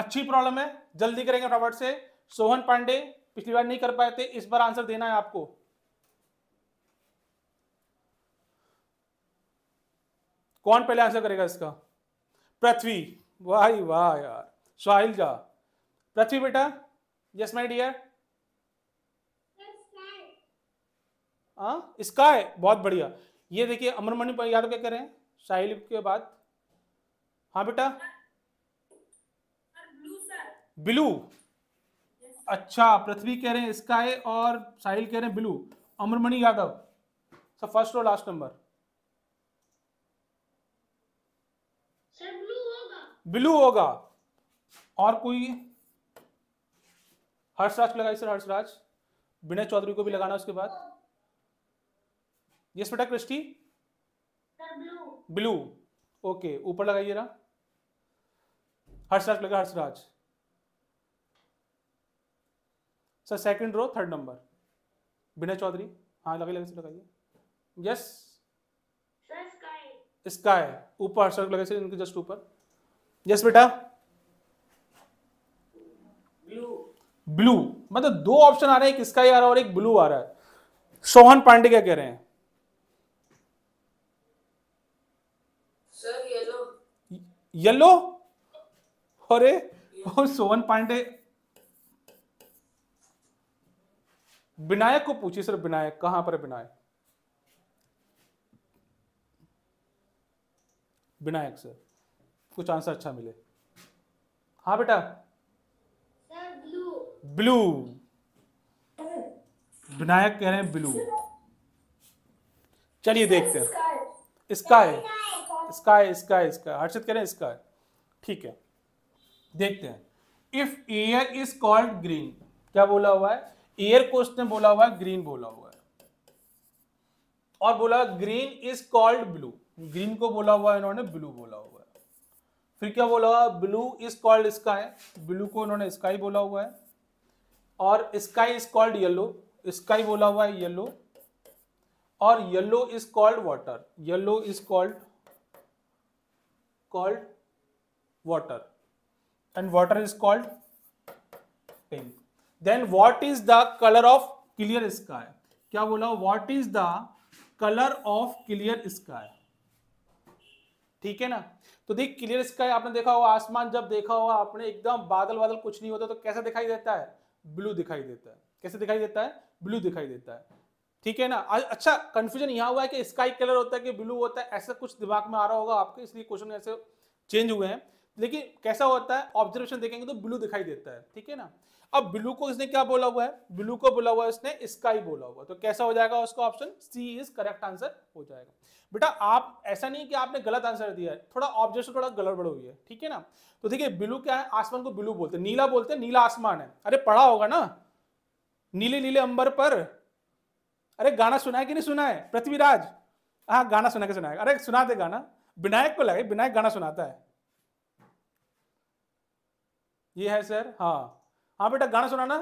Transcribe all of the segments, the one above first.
अच्छी प्रॉब्लम है जल्दी करेंगे फटाफट से सोहन पांडे पिछली बार नहीं कर पाए थे इस बार आंसर देना है आपको कौन पहले आंसर करेगा इसका पृथ्वी वाह वाह यार साहिल जा पृथ्वी बेटा यस माय डियर हाँ है बहुत बढ़िया ये देखिए अमरमणि यादव क्या कह रहे हैं साहिल के बाद हाँ बेटा ब्लू अच्छा पृथ्वी कह रहे हैं स्काई और साहिल कह रहे हैं blue Amarmani Yadav sir first और लास्ट नंबर ब्लू होगा और कोई हर्षराज को लगाइए सर हर्षराज विनय चौधरी को भी लगाना उसके बाद यस बेटा क्रिस्टी ब्लू ओके ऊपर लगाइए ना हर्षराज लगा Harshraj sir second row third number Vinay Chaudhary हाँ लगे लगे से लगाइए यस स्काई ऊपर सर लगे इनके जस्ट ऊपर यस बेटा ब्लू मतलब दो ऑप्शन आ रहे हैं एक स्काई आ रहा है और एक ब्लू आ रहा है सोहन पांडे क्या कह रहे हैं सर येलो येलो अरे सोहन पांडे विनायक को पूछिए सर विनायक कहां पर विनायक विनायक सर कुछ आंसर अच्छा मिले हाँ बेटा ब्लू विनायक कह रहे हैं ब्लू चलिए देखते हैं sky sky sky sky Harshit कह रहे हैं स्काई ठीक है देखते हैं if air is called green क्या बोला हुआ है एयर को उसने बोला हुआ है ग्रीन बोला हुआ है और बोला green is called blue green को बोला हुआ है इन्होंने ब्लू बोला हुआ है फिर क्या बोला हुआ blue is called sky blue को इन्होंने स्काई बोला हुआ है और sky is called yellow sky बोला हुआ है येलो और yellow is called water yellow is called called water and water is called pink then what is the colour of clear sky क्या बोला what is the colour of clear sky ठीक है ना तो देख क्लियर स्काई आपने देखा होगा आसमान जब देखा होगा आपने एकदम बादल बादल कुछ नहीं होता तो कैसा दिखाई देता है ब्लू दिखाई देता है कैसे दिखाई देता है ब्लू दिखाई देता है ठीक है ना अच्छा कंफ्यूजन यहां हुआ है कि स्काई कलर होता है कि ब्लू होता है ऐसा कुछ दिमाग में आ रहा होगा आपके इसलिए क्वेश्चन ऐसे चेंज हुए हैं लेकिन कैसा होता है ऑब्जर्वेशन देखेंगे तो ब्लू दिखाई देता है ठीक है ना अब ब्लू को इसने क्या बोला हुआ है ब्लू को बोला हुआ है इसने स्काई बोला हुआ तो कैसा हो जाएगा उसका option C is correct answer हो जाएगा बेटा आप ऐसा नहीं कि आपने गलत आंसर दिया है थोड़ा ऑब्जेक्शन थोड़ा गड़बड़ हुई है ठीक है ना तो देखिए ब्लू क्या है आसमान को ब्लू बोलते हैं नीला बोलते हैं नीला आसमान है अरे पढ़ा होगा ना नीले नीले अंबर पर अरे गाना सुना है कि नहीं सुना है पृथ्वीराज हाँ गाना सुना के सुनाएगा अरे सुना दे गाना विनायक को लगे विनायक गाना सुनाता है ये है सर हाँ हाँ बेटा गाना सुनाना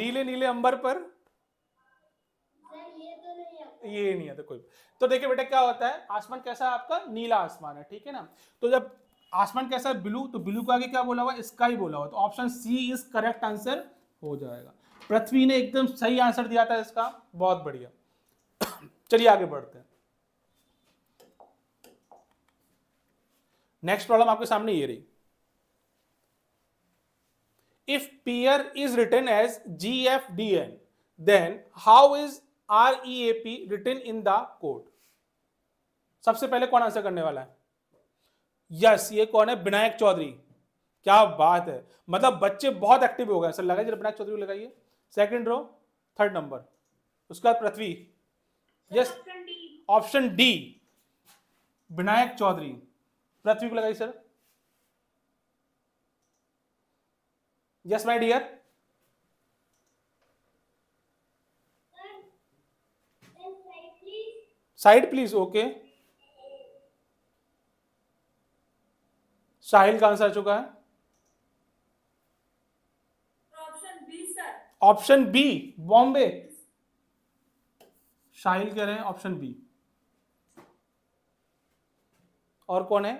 नीले नीले अंबर पर ये नहीं आता तो कोई तो देखिए बेटा क्या होता है आसमान कैसा है आपका नीला आसमान है ठीक है ना तो जब आसमान कैसा है ब्लू तो ब्लू का आगे क्या बोला हुआ स्काई बोला हुआ तो option C is correct answer हो जाएगा पृथ्वी ने एकदम सही आंसर दिया था इसका बहुत बढ़िया चलिए आगे बढ़ते हैं नेक्स्ट प्रॉब्लम आपके सामने ये रही if pear is written as G F D N then how is R E A P written in the code सबसे पहले कौन आंसर करने वाला है यस ये कौन है विनायक चौधरी क्या बात है मतलब बच्चे बहुत एक्टिव हो गए सर लगाइए विनायक चौधरी लगाइए सेकंड रो थर्ड नंबर उसके बाद Prithvi yes option D Vinayak Chaudhary Prithvi को लगाइए sir yes my dear side please okay Sahil का आंसर आ चुका है option B sir option B Bombay Sahil कह रहे हैं ऑप्शन बी और कौन है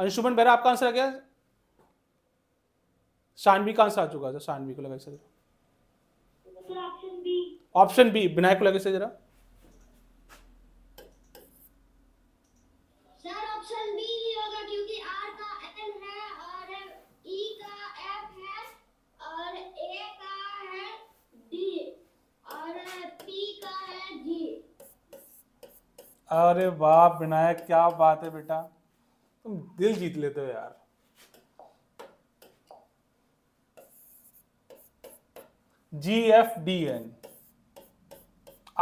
अंशुमन बेहरा आपका आंसर आ गया सानवी का आंसर आ चुका था सानवी को लगा सर ऑप्शन बी विनायक को लगे सर जरा e अरे वाह विनायक क्या बात है बेटा तुम दिल जीत लेते हो यार जी एफ डी एन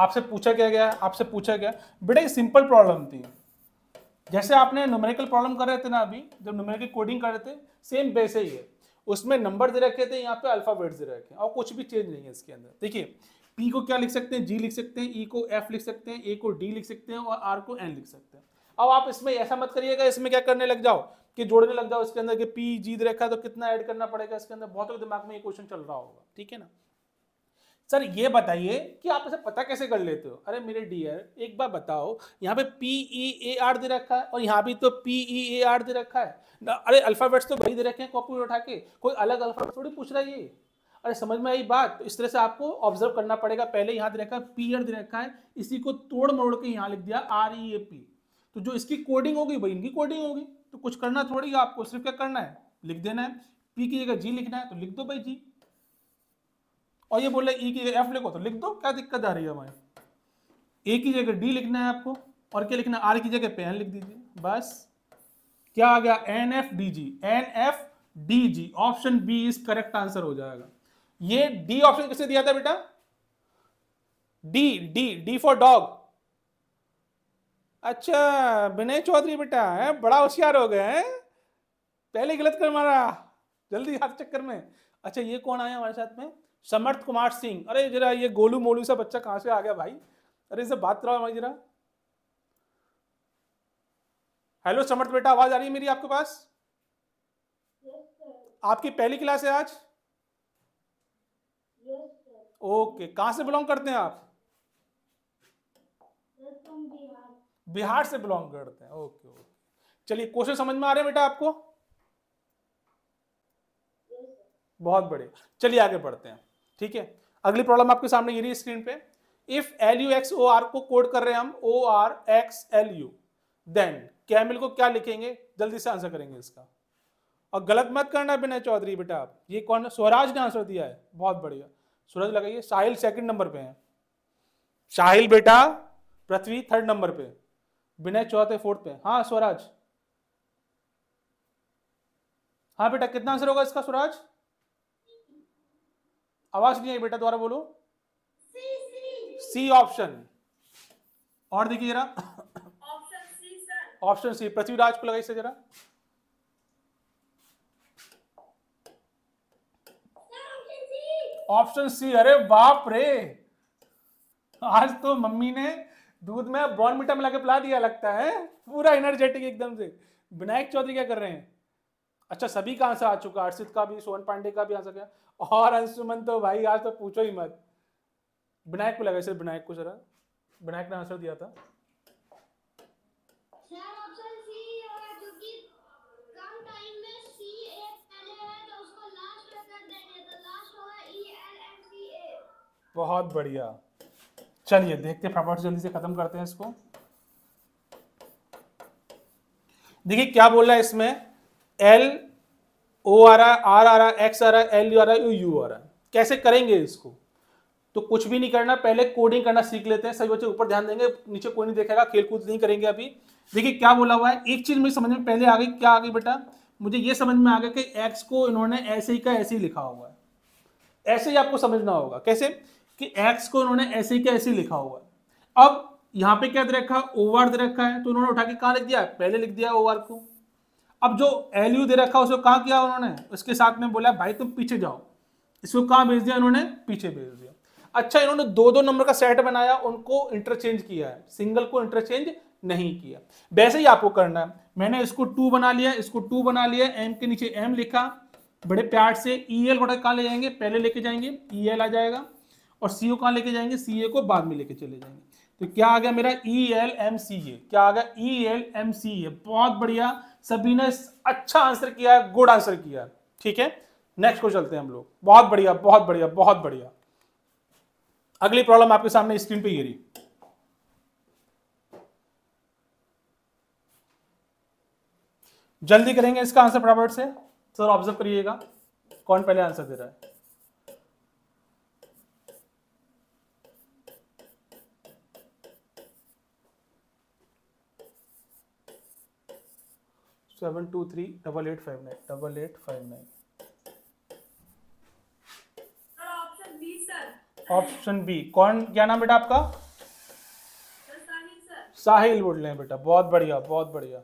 आपसे पूछा क्या गया आपसे पूछा गया बेटा ये सिंपल प्रॉब्लम थी जैसे आपने न्यूमेरिकल प्रॉब्लम कर रहे थे ना अभी जब न्यूमेरिकल कोडिंग कर रहे थे सेम वैसे ही है उसमें नंबर दे रखे थे यहाँ पे अल्फाबेट दे रखे और कुछ भी चेंज नहीं है इसके अंदर देखिए पी को क्या लिख सकते हैं जी लिख सकते हैं ई e को एफ लिख सकते हैं ए को डी लिख सकते हैं और आर को एन लिख सकते हैं अब आप इसमें ऐसा मत करिएगा इसमें क्या करने लग जाओ कि जोड़ने लग जाओ इसके अंदर कि पी जीत रेखा तो कितना ऐड करना पड़ेगा इसके अंदर बहुत दिमाग में ये क्वेश्चन चल रहा होगा ठीक है ना सर ये बताइए कि आप इसे पता कैसे कर लेते हो अरे मेरे डियर एक बार बताओ यहाँ पे P E A are they रखा है और यहाँ भी तो P E A are they रखा है अरे अल्फाबेट्स तो वही दे रखे हैं कॉपी उठा के कोई अलग अल्फाबेट थोड़ी पूछ रहा है ये अरे समझ में आई बात तो इस तरह से आपको ऑब्जर्व करना पड़ेगा पहले यहाँ दे रखा है पी आर दे रखा है इसी को तोड़ मोड़ के यहाँ लिख दिया आर ई ए पी तो जो इसकी कोडिंग होगी भाई इनकी कोडिंग होगी तो कुछ करना थोड़ी आपको सिर्फ क्या करना है लिख देना है पी की जगह जी लिखना है तो लिख दो भाई जी और ये बोले ई e की जगह एफ लिखो तो लिख दो क्या दिक्कत आ रही है हमारी ए की जगह डी लिखना है आपको और क्या लिखना है आर की जगह पे एन लिख दीजिए बस क्या आ गया N F D G N F D G option B is correct answer हो जाएगा ये डी ऑप्शन किसे दिया था बेटा D D D for dog अच्छा विनय चौधरी बेटा है बड़ा होशियार हो गए हैं पहले गलत कर मारा जल्दी हाथ चक्कर में अच्छा ये कौन आया हमारे साथ में समर्थ कुमार सिंह अरे जरा ये गोलू मोलू सा बच्चा कहाँ से आ गया भाई अरे इसे बात करो हमारी जरा हेलो समर्थ बेटा आवाज आ रही है मेरी आपके पास आपकी पहली क्लास है आज ओके कहाँ से बिलोंग करते हैं आप बिहार से बिलोंग करते हैं ओके ओके चलिए क्वेश्चन समझ में आ रहे हैं बेटा आपको बहुत बड़े चलिए आगे बढ़ते हैं ठीक है अगली प्रॉब्लम आपके सामने ये रही स्क्रीन पे if L U X O R को कोड कर रहे हैं हम O R X L U then camel को क्या लिखेंगे जल्दी से आंसर करेंगे इसका और गलत मत करना बिना चौधरी बेटा आप ये कौन स्वराज ने आंसर दिया है बहुत बढ़िया सूरज लगाइए साहिल सेकंड नंबर पे है साहिल बेटा पृथ्वी थर्ड नंबर पे विनय चौथे फोर्थ पे हाँ स्वराज हाँ बेटा कितना आंसर होगा इसका स्वराज आवाज नहीं आई बेटा द्वारा बोलो सी ऑप्शन और देखिए जरा ऑप्शन सी पृथ्वीराज को लगाइए जरा ऑप्शन सी अरे बाप रे आज तो मम्मी ने दूध में आप बॉर्नमीटा मिला के पिला दिया लगता है पूरा एनर्जेटिक एकदम से विनायक चौधरी क्या कर रहे हैं अच्छा सभी का आंसर आ चुका अर्षित का भी सोहन पांडे का भी आंसर क्या और अंशुमन तो भाई आज तो पूछो ही मत विनायक को लगा सिर्फ विनायक को जरा विनायक ने आंसर दिया था तो तो e बहुत बढ़िया चलिए देखते फटाफट जल्दी से खत्म करते हैं इसको देखिए क्या बोल रहा है इसमें एल ओ आ रहा है आर आ रहा है एक्स आ रहा है एल आ रहा है यू आ रहा है कैसे करेंगे इसको तो कुछ भी नहीं करना पहले कोडिंग करना सीख लेते हैं सभी बच्चे ऊपर ध्यान देंगे नीचे कोई नहीं देखेगा खेल कूद नहीं करेंगे अभी देखिए क्या बोला हुआ है एक चीज मुझे समझ में पहले आ गई क्या आ गई बेटा मुझे ये समझ में आ गया कि एक्स को इन्होंने ऐसे ही का ऐसे ही लिखा हुआ है ऐसे ही आपको समझना होगा कैसे कि एक्स को उन्होंने ऐसे क्या ऐसे लिखा हुआ है अब यहां पे क्या दे रखा है ओवर दे रखा है तो उन्होंने उठा के कहा लिख दिया पहले लिख दिया ओवर को अब जो एल यू दे रखा है उसको कहा किया उन्होंने उसके साथ में बोला भाई तुम पीछे जाओ इसको कहाँ भेज दिया उन्होंने पीछे भेज दिया अच्छा इन्होंने दो दो नंबर का सेट बनाया उनको इंटरचेंज किया है सिंगल को इंटरचेंज नहीं किया वैसे ही आपको करना है मैंने इसको टू बना लिया इसको टू बना लिया एम के नीचे एम लिखा बड़े प्यार से ई एल कहा ले जाएंगे पहले लेके जाएंगे ई e एल आ जाएगा और सीओ ओ कहाँ लेके जाएंगे सी को बाद में लेके चले जाएंगे तो क्या आ गया मेरा ई एल एम सी ए क्या आ गया ई एल एम सी ए बहुत बढ़िया सभी ने अच्छा आंसर किया है गुड आंसर किया ठीक है नेक्स्ट को चलते हैं हम लोग बहुत बढ़िया बहुत बढ़िया बहुत बढ़िया अगली प्रॉब्लम आपके सामने स्क्रीन पे ये रही जल्दी करेंगे इसका आंसर फटाफट से सर ऑब्जर्व करिएगा कौन पहले आंसर दे रहा है seven two three double eight five nine double eight five nine option B कौन क्या नाम बेटा आपका साहिल बोल रहे हैं बेटा बहुत बढ़िया बहुत बढ़िया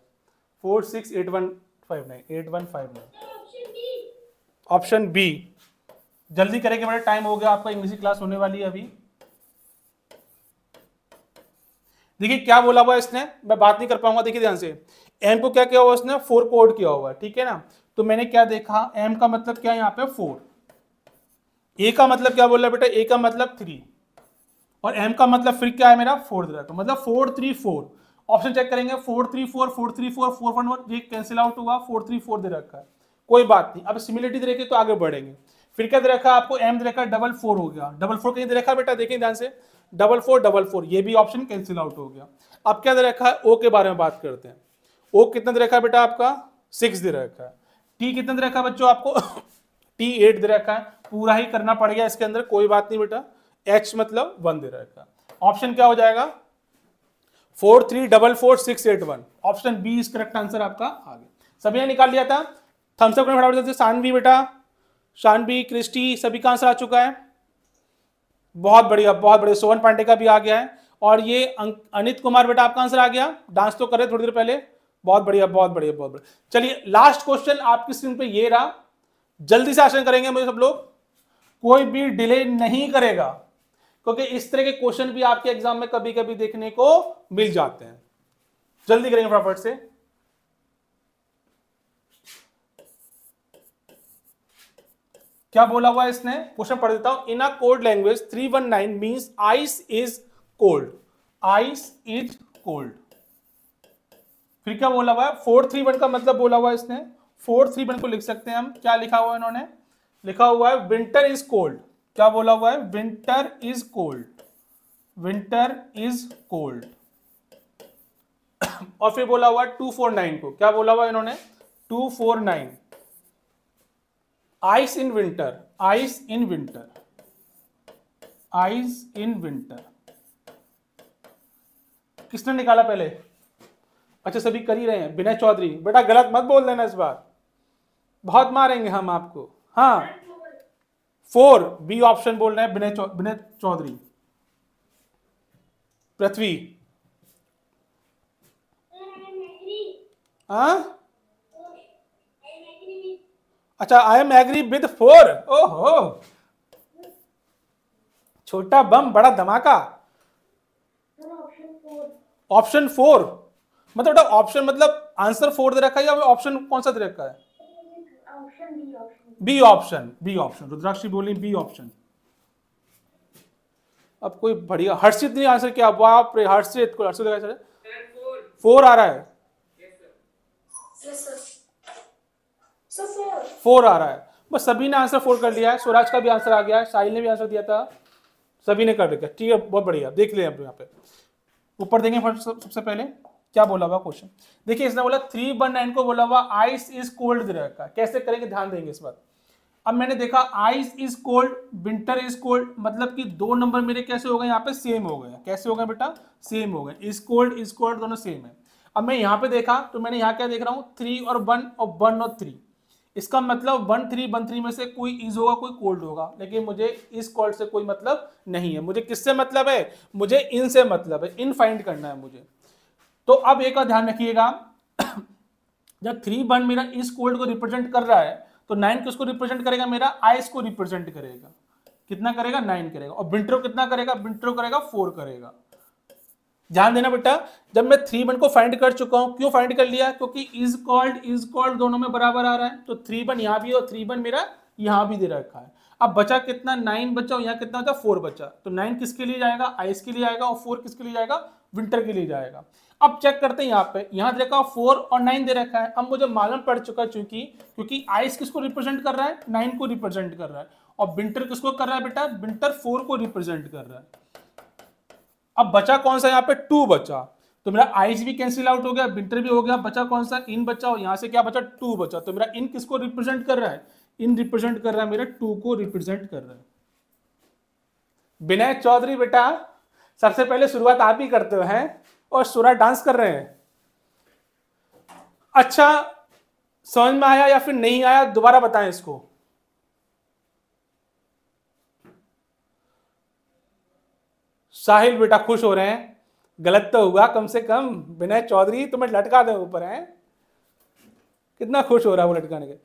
four six eight one five nine eight one five nine option B जल्दी करेंगे बेटा टाइम हो गया आपका इंग्लिश क्लास होने वाली है अभी देखिए क्या बोला हुआ इसने मैं बात नहीं कर पाऊंगा देखिए ध्यान से एम को क्या किया हुआ उसने फोर कोड किया हुआ ठीक है ना तो मैंने क्या देखा एम का मतलब क्या है यहाँ पे फोर ए का मतलब क्या बोला बेटा ए का मतलब थ्री और एम का मतलब फिर क्या है मेरा फोर तो मतलब four three four option check करेंगे four three four four three four four one one ये कैंसिल आउट हुआ फोर थ्री फोर दे रखा है कोई बात नहीं अब सिमिलिटी देखिए तो आगे बढ़ेंगे फिर क्या दे रखा आपको एम दे रखा डबल फोर हो गया डबल फोर कहीं दे रखा बेटा देखें ध्यान से डबल फोर डबल फोर ये भी ऑप्शन कैंसिल आउट हो गया अब क्या दे रखा है ओ के बारे में बात करते हैं ओ कितना दे रखा है बेटा आपका सिक्स दे रखा है टी कितना दे रखा है बच्चों आपको टी एट दे रखा है पूरा ही करना पड़ गया इसके अंदर कोई बात नहीं बेटा एच मतलब वन दे रखा ऑप्शन क्या हो जाएगा four three double four six eight one option B is correct answer आपका आगे सभी ने निकाल लिया था थम्सअप करने फटाफट से शानवी बेटा शानवी क्रिस्टी सभी का आंसर आ चुका है बहुत बढ़िया बहुत बढ़िया सोहन पांडे का भी आ गया है और ये अनित कुमार बेटा आपका आंसर आ गया डांस तो करे थोड़ी देर पहले बहुत बढ़िया बहुत बढ़िया बहुत बढ़िया चलिए लास्ट क्वेश्चन आपकी स्क्रीन पे ये रहा जल्दी से आशन करेंगे मुझे सब लोग कोई भी डिले नहीं करेगा क्योंकि इस तरह के क्वेश्चन भी आपके एग्जाम में कभी कभी देखने को मिल जाते हैं जल्दी करेंगे फटाफट से क्या बोला हुआ इसने क्वेश्चन पढ़ देता हूं in a code language 319 means ice is cold ice is cold फिर क्या बोला हुआ है फोर थ्री वन का मतलब बोला हुआ है इसने फोर थ्री वन को लिख सकते हैं हम क्या लिखा हुआ है इन्होंने लिखा हुआ है विंटर इज कोल्ड क्या बोला हुआ है winter is cold winter is cold और फिर बोला हुआ टू फोर नाइन को क्या बोला हुआ इन्होंने two four nine ice in winter ice in winter ice in winter किसने निकाला पहले अच्छा सभी कर ही रहे हैं विनय चौधरी बेटा गलत मत बोल देना इस बार बहुत मारेंगे हम आपको हाँ फोर बी ऑप्शन बोल रहे हैं विनय चौधरी पृथ्वी हाँ अच्छा I am agree with four ओहो छोटा बम बड़ा धमाका ऑप्शन फोर मतलब बेटा ऑप्शन मतलब आंसर फोर दे रखा है या ऑप्शन कौन सा दे रखा है B option B option Rudrakshi बोली बी ऑप्शन अब कोई बढ़िया हर्षित ने आंसर किया बाप रे हर्षित को हर्षित देखा फोर आ रहा है फोर आ रहा है बस सभी ने आंसर फोर कर लिया है स्वराज का भी आंसर आ गया है साहिल ने भी आंसर दिया था सभी ने कर लिया ठीक है बहुत बढ़िया देख लिया आप यहाँ पे ऊपर देंगे सबसे पहले क्या बोला हुआ क्वेश्चन देखिए इसने बोला थ्री वन नाइन को बोला हुआ आइस इज कोल्ड का कैसे करेंगे ध्यान देंगे इस बात अब मैंने देखा ice is cold winter is cold मतलब कि दो नंबर मेरे कैसे हो गए यहाँ पे सेम हो गए कैसे हो गए बेटा सेम हो गए इज कोल्ड इज कोल्ड दोनों सेम है अब मैं यहाँ पे देखा तो मैंने यहाँ क्या देख रहा हूँ थ्री और वन और वन और थ्री इसका मतलब वन थ्री वन थ्री में से कोई इज होगा कोई कोल्ड होगा लेकिन मुझे इस कोल्ड से कोई मतलब नहीं है मुझे किससे मतलब है मुझे इनसे मतलब है इन फाइंड करना है मुझे तो अब एक और ध्यान रखिएगा जब थ्री बन मेरा इस कोल्ड को रिप्रेजेंट कर रहा है तो नाइन किसको रिप्रेजेंट करेगा मेरा आइस को रिप्रेजेंट करेगा कितना करेगा नाइन करेगा और बिंट्रो कितना करेगा बिंट्रो करेगा फोर करेगा ध्यान देना बेटा जब मैं थ्री बन को फाइंड कर चुका हूं क्यों फाइंड कर लिया क्योंकि इज कॉल्ड इज कॉल्ड दोनों में बराबर आ रहा है तो थ्री बन यहाँ भी और थ्री बन मेरा यहां भी दे रखा है अब बचा कितना नाइन बचा और यहाँ कितना बचा फोर बचा तो नाइन किसके लिए जाएगा आइस के लिए आएगा और फोर किसके लिए जाएगा विंटर के लिए जाएगा अब चेक करते हैं यहाँ पे यहाँ दे रखा फोर और नाइन दे रखा है अब मुझे मालूम पड़ चुका है चूंकि क्योंकि आइस किसको रिप्रेजेंट कर रहा है नाइन को रिप्रेजेंट कर रहा है और विंटर किसको कर रहा है बेटा विंटर फोर को रिप्रेजेंट कर रहा है अब बचा कौन सा यहाँ पे टू बचा तो मेरा आइस भी कैंसिल आउट हो गया विंटर भी हो गया बचा कौन सा इन बचा और यहाँ से क्या बचा टू बचा तो मेरा इन किसको रिप्रेजेंट कर रहा है इन रिप्रेजेंट कर रहा है मेरा टू को रिप्रेजेंट कर रहा है विनय चौधरी बेटा सबसे पहले शुरुआत आप ही करते हो हैं और सुरा डांस कर रहे हैं अच्छा समझ में आया या फिर नहीं आया दोबारा बताएं इसको साहिल बेटा खुश हो रहे हैं गलत तो हुआ कम से कम विनय चौधरी तुम्हें लटका दे ऊपर है कितना खुश हो रहा है वो लटकाने के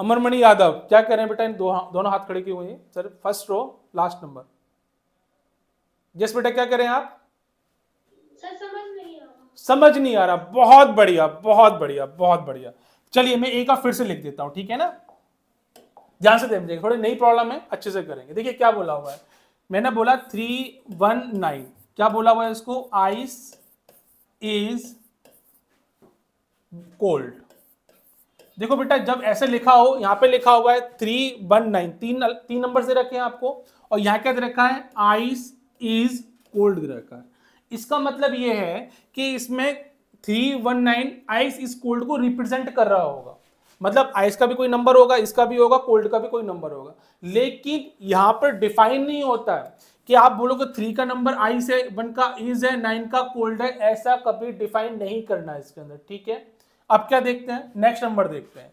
अमरमणि यादव क्या कह रहे हैं बेटा इन दो दोनों हाथ खड़े किए हुए हैं sir first row last number जिस बेटा क्या कह रहे हैं आप समझ नहीं आ रहा बहुत बढ़िया बहुत बढ़िया बहुत बढ़िया चलिए मैं एक बार फिर से लिख देता हूं ठीक है ना ध्यान से देखिए थोड़ी नई प्रॉब्लम है अच्छे से करेंगे देखिए क्या बोला हुआ है मैंने बोला थ्री वन नाइन क्या बोला हुआ है इसको आइस इज कोल्ड देखो बेटा जब ऐसे लिखा हो यहां पे लिखा हुआ है थ्री वन नाइन तीन तीन नंबर से रखे हैं आपको और यहां क्या दे रखा है आइस इज कोल्ड दे रखा है इसका मतलब ये है कि इसमें three one nine ice is cold को रिप्रेजेंट कर रहा होगा मतलब आइस का भी कोई नंबर होगा इसका भी होगा कोल्ड का भी कोई नंबर होगा लेकिन यहाँ पर डिफाइन नहीं होता है कि आप बोलोगे थ्री का नंबर आइस है वन का इज है नाइन का कोल्ड है ऐसा कभी डिफाइन नहीं करना है इसके अंदर ठीक है अब क्या देखते हैं नेक्स्ट नंबर देखते हैं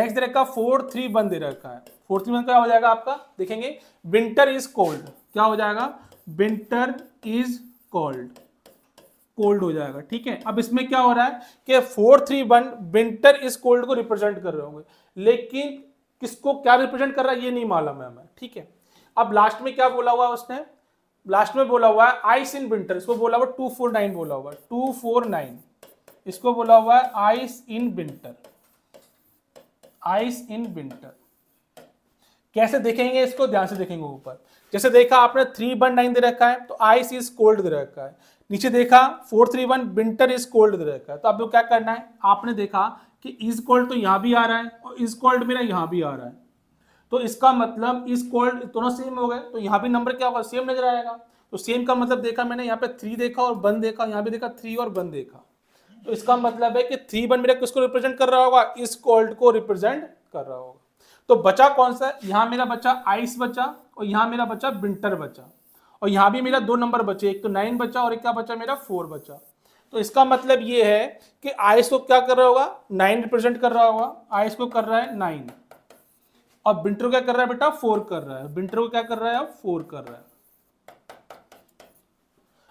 नेक्स्ट दे रखा फोर थ्री वन दे रखा है फोर थ्री वन क्या हो जाएगा आपका देखेंगे विंटर इज कोल्ड क्या हो जाएगा विंटर इज कोल्ड कोल्ड हो जाएगा ठीक है अब इसमें क्या हो रहा है कि four three one winter is cold को रिप्रेजेंट कर रहे होंगे लेकिन किसको क्या रिप्रेजेंट कर रहा है ये नहीं मालूम है हमें ठीक है अब लास्ट में क्या बोला हुआ उसने लास्ट में बोला हुआ है आइस इन विंटर इसको बोला हुआ टू फोर नाइन बोला हुआ टू फोर नाइन इसको बोला हुआ है ice in winter ice in winter कैसे देखेंगे इसको ध्यान से देखेंगे ऊपर जैसे देखा आपने थ्री वन नाइन दे रखा है तो आइस इज कोल्ड दे रखा है नीचे देखा four three one winter is cold दे रखा है तो आपको क्या करना है आपने देखा कि इज कोल्ड तो यहां भी आ रहा है और इज कोल्ड मेरा यहां भी आ रहा है तो इसका मतलब इज कोल्ड दोनों सेम हो गए तो यहां भी नंबर क्या होगा सेम नजर आएगा तो सेम का मतलब देखा मैंने यहाँ पे थ्री देखा और वन देखा यहाँ भी देखा थ्री और वन देखा तो इसका मतलब है कि थ्री वन मेरा किसको रिप्रेजेंट कर रहा होगा इस कोल्ड को रिप्रेजेंट कर रहा होगा तो बचा कौन सा यहां मेरा बचा आइस बचा और यहां मेरा बचा विंटर बचा और यहां भी मेरा दो नंबर बचे एक तो नाइन बचा और एक क्या बचा मेरा फोर बचा तो इसका मतलब ये है कि आइस को क्या कर रहा होगा नाइन रिप्रेजेंट कर रहा होगा आइस को कर रहा है नाइन और विंटर क्या कर रहा है बेटा फोर कर रहा है विंटर को क्या कर रहा है फोर कर रहा है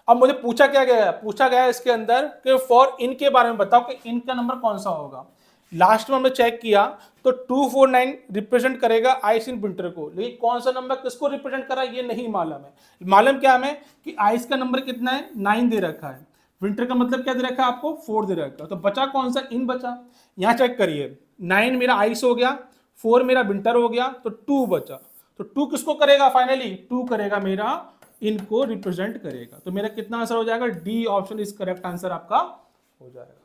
अब मुझे पूछा क्या गया है पूछा गया है इसके अंदर कि फॉर इन के बारे में बताओ कि इन का नंबर कौन सा होगा लास्ट में हमने चेक किया तो 249 रिप्रेजेंट करेगा आइस इन विंटर को लेकिन कौन सा नंबर किसको रिप्रेजेंट कर रहा है ये नहीं मालूम है मालूम क्या हमें कि आइस का नंबर कितना है नाइन दे रखा है विंटर का मतलब क्या दे रखा है आपको फोर दे रखा है तो बचा कौन सा इन बचा यहाँ चेक करिए नाइन मेरा आइस हो गया फोर मेरा विंटर हो गया तो टू बचा तो टू किसको करेगा फाइनली टू करेगा मेरा इनको रिप्रेजेंट करेगा तो मेरा कितना आंसर हो जाएगा D option is correct answer आपका हो जाएगा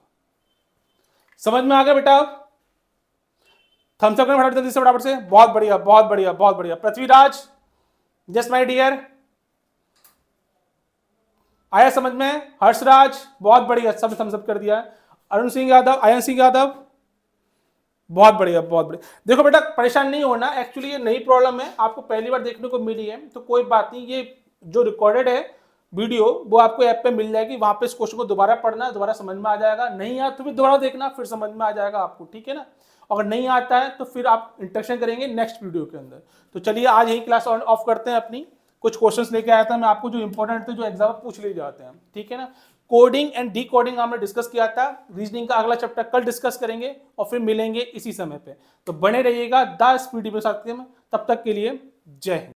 समझ में आ गया बेटा थम्स अप फटाफट जल्दी से फटाफट से बहुत बढ़िया बहुत बढ़िया बहुत बढ़िया पृथ्वीराज जस्ट माय डियर आया समझ में हर्षराज बहुत बढ़िया सब थम्स अप कर दिया है अरुण सिंह यादव आयन सिंह यादव बहुत बढ़िया बहुत बढ़िया देखो बेटा परेशान नहीं होना एक्चुअली ये नई प्रॉब्लम है आपको पहली बार देखने को मिली है तो कोई बात नहीं ये जो रिकॉर्डेड है वीडियो वो आपको ऐप पे मिल जाएगी वहां पे इस क्वेश्चन को दोबारा पढ़ना दोबारा समझ में आ जाएगा नहीं आया तो फिर दोबारा देखना फिर समझ में आ जाएगा आपको ठीक है ना अगर नहीं आता है तो फिर आप इंट्रेक्शन करेंगे नेक्स्ट वीडियो के अंदर तो चलिए आज यही क्लास ऑफ करते हैं अपनी कुछ क्वेश्चंस लेके आया था मैं आपको जो इंपॉर्टेंट थे जो एग्जाम पूछ ले जाते हैं ठीक है ना कोडिंग एंड डी कोडिंग हमने डिस्कस किया था रीजनिंग का अगला चैप्टर कल डिस्कस करेंगे और फिर मिलेंगे इसी समय पर तो बने रहिएगा द स्पीडी में साथ तब तक के लिए जय हिंद